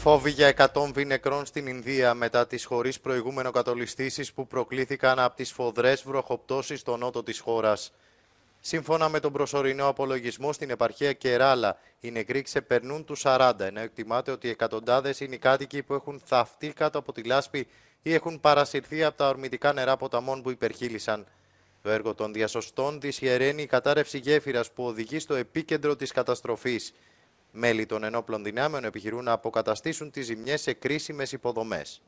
Φόβοι για 100 νεκρών στην Ινδία μετά τις χωρίς προηγούμενο κατολιστήσεις που προκλήθηκαν από τις φοδρές βροχοπτώσεις στο νότο της χώρας. Σύμφωνα με τον προσωρινό απολογισμό στην επαρχία Κεράλα, οι νεκροί ξεπερνούν τους 40, ενώ εκτιμάται ότι εκατοντάδες είναι οι κάτοικοι που έχουν θαυτεί κάτω από τη λάσπη ή έχουν παρασυρθεί από τα ορμητικά νερά ποταμών που υπερχείλησαν. Το έργο των διασωστών δυσχεραίνει η κατάρρευση γέφυρας που οδηγεί στο επίκεντρο της καταστροφής. Μέλη των ενόπλων δυνάμεων επιχειρούν να αποκαταστήσουν τις ζημιές σε κρίσιμες υποδομές.